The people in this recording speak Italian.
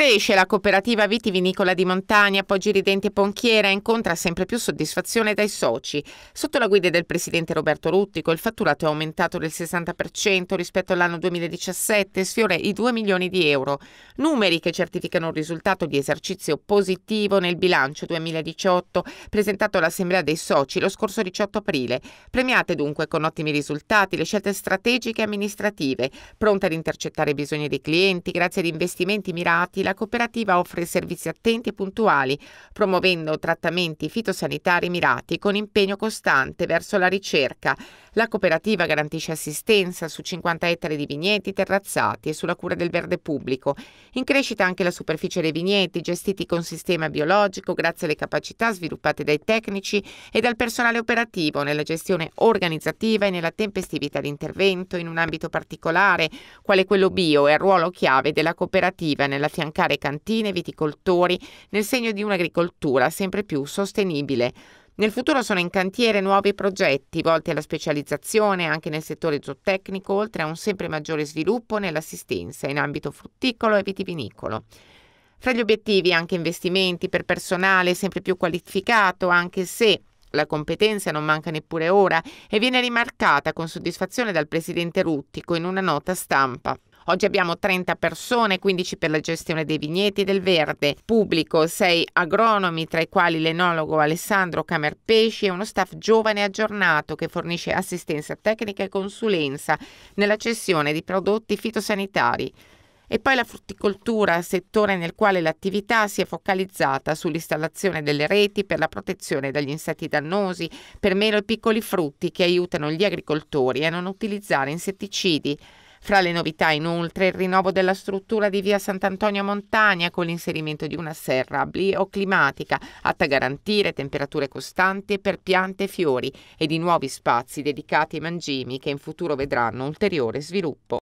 Cresce la cooperativa vitivinicola di Montagna, Poggi Ridente Ponchiera incontra sempre più soddisfazione dai soci. Sotto la guida del presidente Roberto Ruttico il fatturato è aumentato del 60% rispetto all'anno 2017 sfiora i 2 milioni di euro. Numeri che certificano un risultato di esercizio positivo nel bilancio 2018 presentato all'Assemblea dei soci lo scorso 18 aprile. Premiate dunque con ottimi risultati le scelte strategiche e amministrative, pronte ad intercettare i bisogni dei clienti grazie ad investimenti mirati la cooperativa offre servizi attenti e puntuali, promuovendo trattamenti fitosanitari mirati con impegno costante verso la ricerca. La cooperativa garantisce assistenza su 50 ettari di vigneti terrazzati e sulla cura del verde pubblico. In crescita anche la superficie dei vigneti gestiti con sistema biologico grazie alle capacità sviluppate dai tecnici e dal personale operativo nella gestione organizzativa e nella tempestività di intervento in un ambito particolare, quale quello bio e il ruolo chiave della cooperativa nella fiancatura diventare cantine, viticoltori, nel segno di un'agricoltura sempre più sostenibile. Nel futuro sono in cantiere nuovi progetti volti alla specializzazione anche nel settore zootecnico, oltre a un sempre maggiore sviluppo nell'assistenza in ambito frutticolo e vitivinicolo. Fra gli obiettivi anche investimenti per personale sempre più qualificato, anche se la competenza non manca neppure ora e viene rimarcata con soddisfazione dal presidente Ruttico in una nota stampa. Oggi abbiamo 30 persone, 15 per la gestione dei vigneti e del verde, pubblico 6 agronomi, tra i quali l'enologo Alessandro Camerpesci e uno staff giovane e aggiornato che fornisce assistenza tecnica e consulenza nella cessione di prodotti fitosanitari e poi la frutticoltura, settore nel quale l'attività si è focalizzata sull'installazione delle reti per la protezione dagli insetti dannosi, per meno e piccoli frutti che aiutano gli agricoltori a non utilizzare insetticidi. Fra le novità inoltre il rinnovo della struttura di via Sant'Antonio Montagna con l'inserimento di una serra bioclimatica atta a garantire temperature costanti per piante e fiori e di nuovi spazi dedicati ai mangimi che in futuro vedranno ulteriore sviluppo.